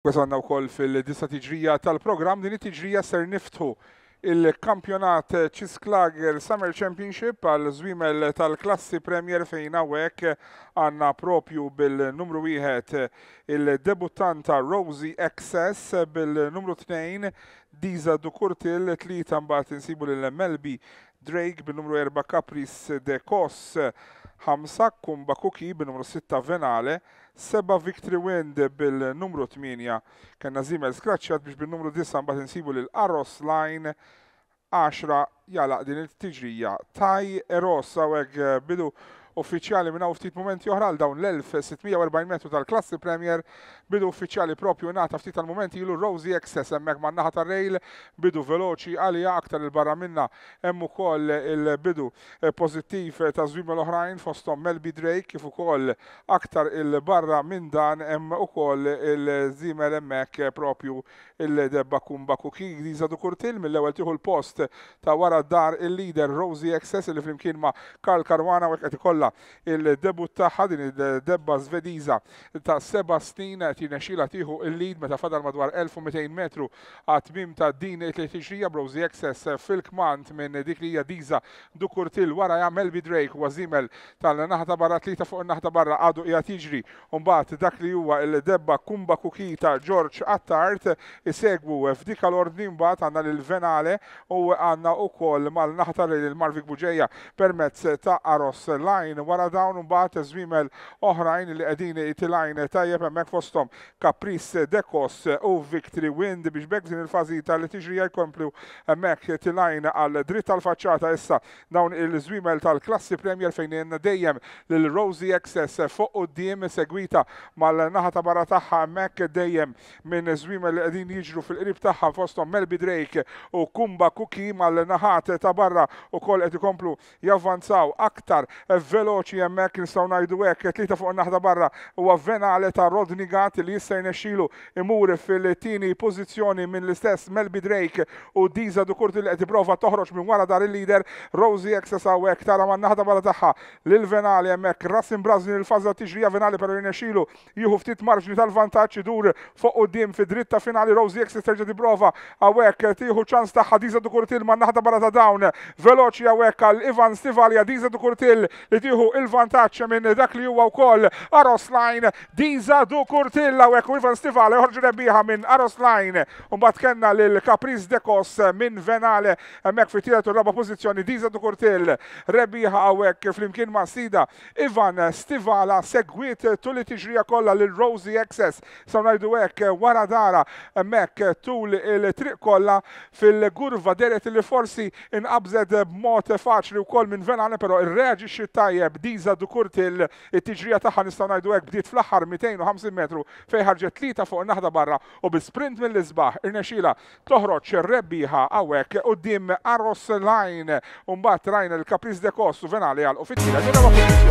Għazanna u koll fil-disa tiġrija tal-program, din it tiġrija ser niftu il-kampjonat Cislager Summer Championship għal zwimel tal-klassi Premier fejn għawek għanna propju bil-numru 1 il-debutanta Rosie Access bil-numru 2 Diza Dukurtil, tlita mbaħt insibu l-Melbi Drake bil-numru 4 Capris de Kos 5 kumba kuki bil-numru 6 venale, seba' victory wind bil-numru 8 kena zimel skraċċat biex bil-numru 9 mbagħad nsibu l Arros Line 10 jalaq din il-tiġrija. Taj Eros għawek eh, bidu uffiċjali minna ftit momenti oħra għal dawn l-1640 metru tal-klassi Premier bidu uffiċjali propju nata ftit tal-momenti ilu Rosie Excess emmek man naħa tar-rejl bidu veloċi għalija aktar il-barra minna emmu kol il-bidu eh, pozittiv ta' zwim l-oħrajn fostom Melby Drake kif ukoll aktar il-barra minn dan emm ukoll il zimel emmek propju il-debba kumba kuki Griza Dukurtil mill-ewel tieħu l-post ta' wara dar il-leader Rosie Access li flimkien ma' Karl Karwana u għet kolla il-debut taħħa din il debba Zvediza ta' seba snin qed jinexxila tieħu il-lead meta fadal madwar 1200 metru għat mim ta' din il tliexija Rosie Access fil-kmant minn dik li hija dukur dukurtil wara jagħmel u ważimel tal-naħta barra tlita fuq in-naħta barra għadu qiegħed jiġri u mbagħad dak li huwa il-debba kumba kukita George Attart isegwu f'dik l-ordni bat għandna l Venale u għandna u ukoll mal-naħta li l-Marvik Buġeja permezz ta' Aros Line wara dawn mbagħad żwiemel oħrajn li qegħdin itilajn tajjeb hemmhekk fosthom Capris Dekos u Victory Wind biex bekk din il-fażita li tiġri jkomplu hemmhekk tilajn għal dritt tal-faċċata issa dawn il-żwimel tal-klassi Premier fejn dejjem lil Rosy Access fuq quddiem segwita mal-naħa barra tagħha hemmhekk dejjem minn żwimel li qegħdin jiġru fil-qrib tagħha fosthom Melby Drake u Kumba Kuki mal-naħa ħat ta' barra u koll qed ikomplu javvanzaw aktar veloċi hemmhekk nistgħu ngħidu hekk tlieta fuq naħda barra u avvenale ta' Rodni Gatti li jista' jnexxilu imur fil-tieni pożizzjoni minn l-istess Melbi Drake u Diza Dukurti li qed tipprova toħroġ minn wara dar il-leader Rosie Excess għek tara ma' naħda barra tagħha l Venali jemmek Rasim brazni il fazza tiġri Venali per jnexxilu jieħu ftit marġni tal-vantaġġ idur fuq quddiem fi dritta finali Rosie Excess terġa' tipprova hawnhekk tieħu ċans taħħa Diza il ma' naħda barra ta' dawn veloċi għawek għal Ivan Stivalja Diza Kurtil li tiħu il-vantaċ minn dak li huwa wkoll Line Diza Kurtil għawek u Ivan Stivalja jħorġu rebbiħa minn Aros Line mbagħad kenna l-Capriz Dekos minn Venale mek fi tielet u raba pozizjoni Diza Kurtil rebbiħa għawek flimkien ma' sida Ivan Stivala segwit li tiġrija kollha lil Rosie Excess sa' ngħidu hekk wara dara mek tul il-triq kollha fil-gurva deret li forsi inqabżed b'mod faċli wkoll minn Venane, però irreġixxi tajjeb diża dukurt il-tiġrija tagħha nistgħu ngħidu hekk bdiet fl-aħħar 250 metru fejn ħarġet tlieta fuq naħda barra u bi-sprint mill-isbaħ irnexxila toħroġ rebbieħa hawnhekk quddiem Aros Line u mbagħad rajna il kapriz de Kos u Venali għal u fit-tira